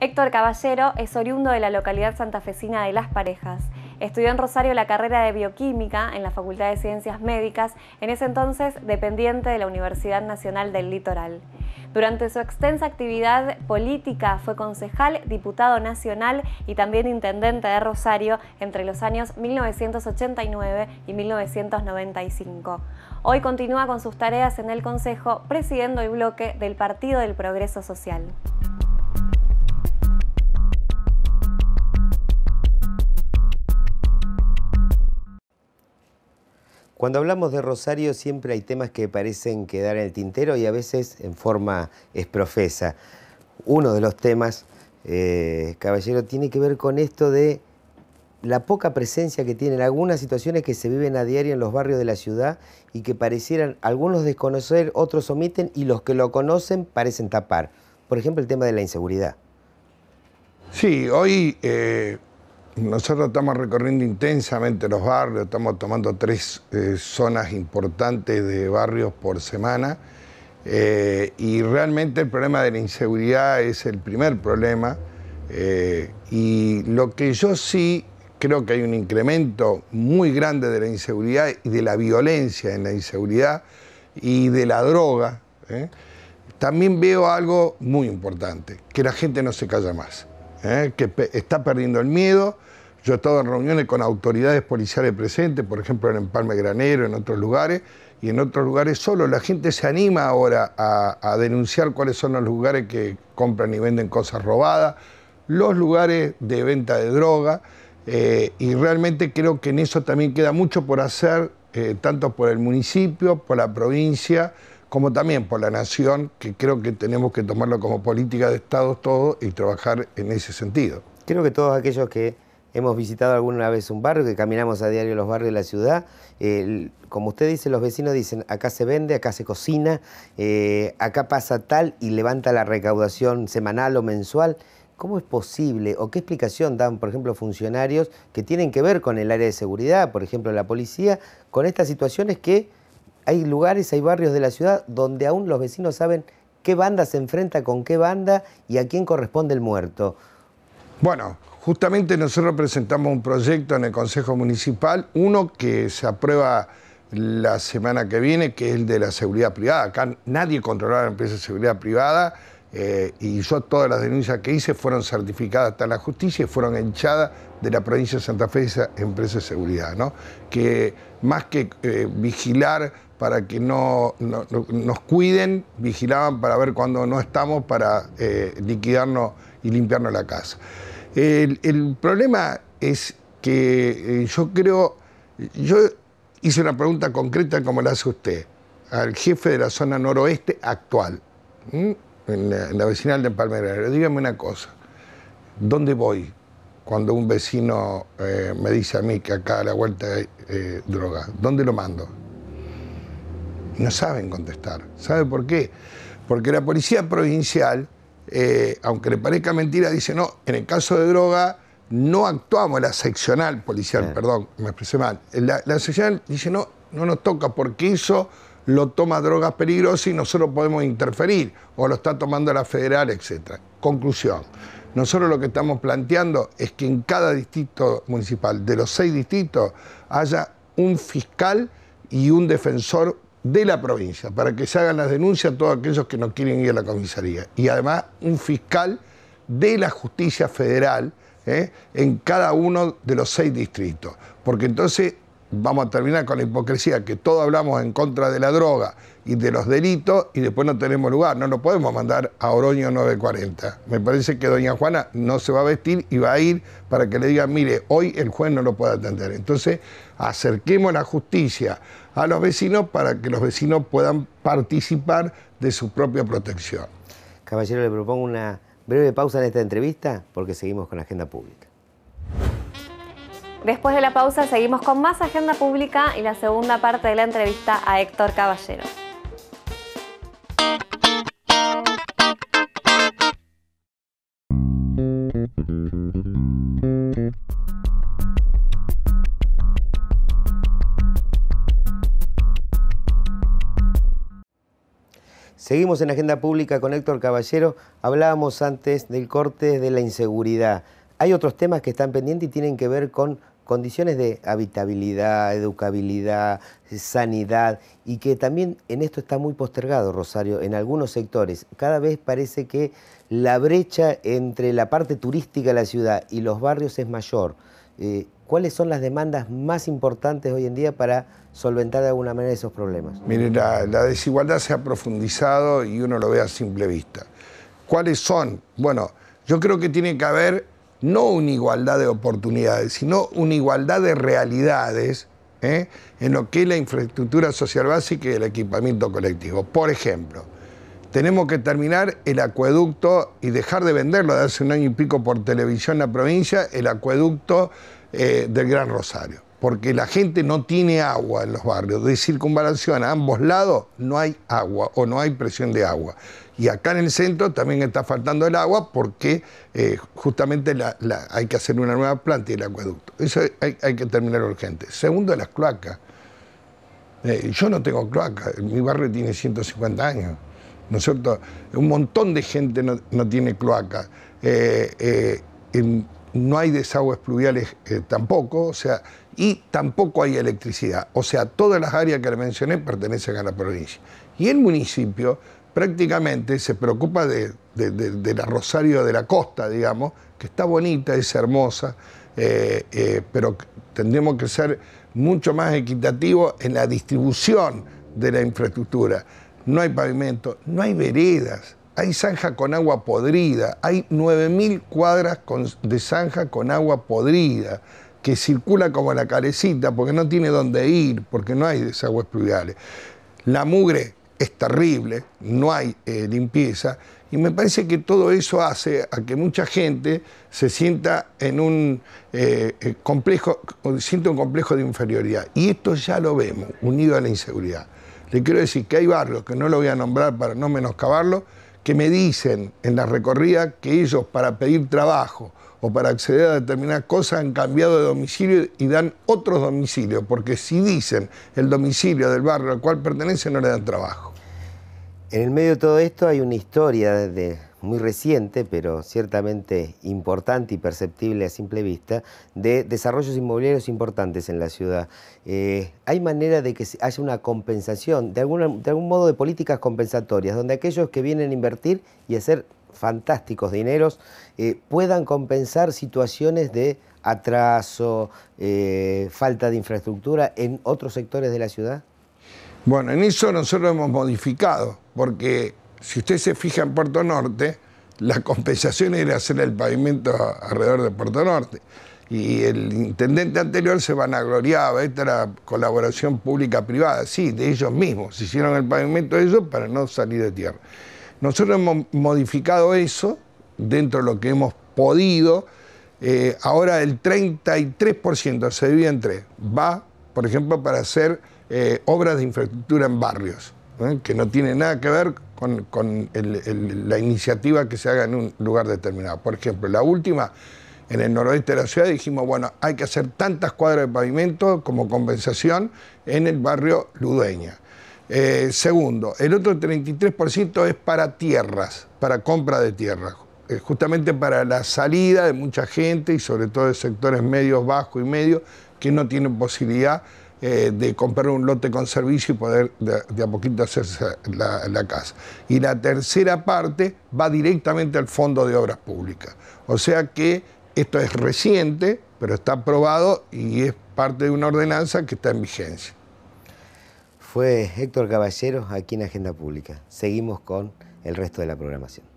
Héctor Caballero es oriundo de la localidad santafesina de Las Parejas. Estudió en Rosario la carrera de bioquímica en la Facultad de Ciencias Médicas, en ese entonces dependiente de la Universidad Nacional del Litoral. Durante su extensa actividad política fue concejal, diputado nacional y también intendente de Rosario entre los años 1989 y 1995. Hoy continúa con sus tareas en el Consejo, presidiendo el bloque del Partido del Progreso Social. Cuando hablamos de Rosario siempre hay temas que parecen quedar en el tintero y a veces en forma esprofesa. Uno de los temas, eh, caballero, tiene que ver con esto de la poca presencia que tienen algunas situaciones que se viven a diario en los barrios de la ciudad y que parecieran algunos desconocer, otros omiten y los que lo conocen parecen tapar. Por ejemplo, el tema de la inseguridad. Sí, hoy eh, nosotros estamos recorriendo intensamente los barrios, estamos tomando tres eh, zonas importantes de barrios por semana eh, y realmente el problema de la inseguridad es el primer problema y lo que yo sí creo que hay un incremento muy grande de la inseguridad y de la violencia en la inseguridad y de la droga. ¿eh? También veo algo muy importante, que la gente no se calla más, ¿eh? que está perdiendo el miedo. Yo he estado en reuniones con autoridades policiales presentes, por ejemplo en Empalme Granero, en otros lugares, y en otros lugares solo. La gente se anima ahora a denunciar cuáles son los lugares que compran y venden cosas robadas, los lugares de venta de droga eh, y realmente creo que en eso también queda mucho por hacer, eh, tanto por el municipio, por la provincia, como también por la nación, que creo que tenemos que tomarlo como política de Estado todo y trabajar en ese sentido. Creo que todos aquellos que hemos visitado alguna vez un barrio, que caminamos a diario los barrios de la ciudad, eh, como usted dice, los vecinos dicen, acá se vende, acá se cocina, acá pasa tal y levanta la recaudación semanal o mensual. ¿Cómo es posible o qué explicación dan, por ejemplo, funcionarios que tienen que ver con el área de seguridad, por ejemplo, la policía, con estas situaciones que hay lugares, hay barrios de la ciudad donde aún los vecinos saben qué banda se enfrenta con qué banda y a quién corresponde el muerto? Bueno, justamente nosotros presentamos un proyecto en el Consejo Municipal, uno que se aprueba la semana que viene, que es el de la seguridad privada. Acá nadie controla la empresa de seguridad privada eh, y yo todas las denuncias que hice fueron certificadas hasta la justicia y fueron hinchadas de la provincia de Santa Fe esa empresa de seguridad, ¿no? Que más que eh, vigilar para que no, nos cuiden, vigilaban para ver cuándo no estamos para eh, liquidarnos y limpiarnos la casa. El, problema es que yo creo, yo hice una pregunta concreta como la hace usted, al jefe de la zona noroeste actual en la, vecinal de Palmera. Dígame una cosa, ¿dónde voy cuando un vecino eh, me dice a mí que acá a la vuelta hay eh, droga? ¿Dónde lo mando? No saben contestar. ¿Sabe por qué? Porque la policía provincial, eh, aunque le parezca mentira, dice, no, en el caso de droga no actuamos, la seccional policial, perdón, me expresé mal, la, la seccional dice, no, no nos toca porque eso lo toma drogas peligrosas y nosotros podemos interferir, o lo está tomando la federal, etc. Conclusión. Nosotros lo que estamos planteando es que en cada distrito municipal, de los seis distritos, haya un fiscal y un defensor de la provincia, para que se hagan las denuncias a todos aquellos que no quieren ir a la comisaría. Y además un fiscal de la justicia federal eh, en cada uno de los seis distritos. Porque entonces vamos a terminar con la hipocresía, que todos hablamos en contra de la droga y de los delitos y después no tenemos lugar, no lo podemos mandar a Oroño 940. Me parece que doña Juana no se va a vestir y va a ir para que le digan, mire, hoy el juez no lo puede atender. Entonces, acerquemos la justicia a los vecinos para que los vecinos puedan participar de su propia protección. Caballero, le propongo una breve pausa en esta entrevista porque seguimos con la agenda pública. Después de la pausa seguimos con más agenda pública y la segunda parte de la entrevista a Héctor Caballero. Seguimos en Agenda Pública con Héctor Caballero. Hablábamos antes del corte de la inseguridad. Hay otros temas que están pendientes y tienen que ver con condiciones de habitabilidad, educabilidad, sanidad, y que también en esto está muy postergado, Rosario, en algunos sectores. Cada vez parece que la brecha entre la parte turística de la ciudad y los barrios es mayor. Eh, ¿Cuáles son las demandas más importantes hoy en día para solventar de alguna manera esos problemas? Mire, la desigualdad se ha profundizado y uno lo ve a simple vista. ¿Cuáles son? Bueno, yo creo que tiene que haber no una igualdad de oportunidades, sino una igualdad de realidades ¿eh? en lo que es la infraestructura social básica y el equipamiento colectivo. Por ejemplo, tenemos que terminar el acueducto y dejar de venderlo de hace un año y pico por televisión en la provincia, el acueducto eh, del Gran Rosario, porque la gente no tiene agua en los barrios. De circunvalación a ambos lados no hay agua o no hay presión de agua y acá en el centro también está faltando el agua porque eh, justamente hay que hacer una nueva planta y el acueducto. Eso hay, que terminar urgente. Segundo, las cloacas. Eh, yo no tengo cloaca, mi barrio tiene 150 años. ¿No es cierto? Un montón de gente no, tiene cloaca. Eh, no hay desagües pluviales tampoco, o sea, y tampoco hay electricidad. O sea, todas las áreas que le mencioné pertenecen a la provincia. Y el municipio prácticamente se preocupa de, de, la Rosario de la Costa, digamos, que está bonita, es hermosa, eh, eh, pero tendríamos que ser mucho más equitativos en la distribución de la infraestructura. No hay pavimento, no hay veredas, hay zanja con agua podrida, hay 9.000 cuadras de zanja con agua podrida que circula como la carecita porque no tiene dónde ir, porque no hay desagües pluviales. La mugre es terrible, no hay eh, limpieza, y me parece que todo eso hace a que mucha gente se sienta en un eh, eh, complejo, siente un complejo de inferioridad. Y esto ya lo vemos, unido a la inseguridad. Le quiero decir que hay barrios, que no lo voy a nombrar para no menoscabarlo, que me dicen en la recorrida que ellos para pedir trabajo o para acceder a determinadas cosas han cambiado de domicilio y dan otros domicilios, porque si dicen el domicilio del barrio al cual pertenece no le dan trabajo. En el medio de todo esto hay una historia muy reciente, pero ciertamente importante y perceptible a simple vista, de desarrollos inmobiliarios importantes en la ciudad. Eh, ¿Hay manera de que haya una compensación, de, algún modo de políticas compensatorias, donde aquellos que vienen a invertir y hacer fantásticos dineros eh, puedan compensar situaciones de atraso, eh, falta de infraestructura en otros sectores de la ciudad? Bueno, en eso nosotros hemos modificado, porque si usted se fija en Puerto Norte, la compensación era hacer el pavimento alrededor de Puerto Norte. Y el intendente anterior se vanagloriaba, esta era colaboración pública-privada, sí, de ellos mismos, se hicieron el pavimento ellos para no salir de tierra. Nosotros hemos modificado eso dentro de lo que hemos podido. Eh, ahora el 33% se divide en Va, por ejemplo, para hacer eh, obras de infraestructura en barrios, que no tiene nada que ver con, la iniciativa que se haga en un lugar determinado. Por ejemplo, la última, en el noroeste de la ciudad, dijimos, bueno, hay que hacer tantas cuadras de pavimento como compensación en el barrio Ludeña. Eh, segundo, el otro 33% es para tierras, para compra de tierras, eh, justamente para la salida de mucha gente y sobre todo de sectores medios, bajos y medios, que no tienen posibilidad eh, de comprar un lote con servicio y poder de, a poquito hacerse la, la, casa. Y la tercera parte va directamente al Fondo de Obras Públicas. O sea que esto es reciente, pero está aprobado y es parte de una ordenanza que está en vigencia. Fue Héctor Caballero aquí en Agenda Pública. Seguimos con el resto de la programación.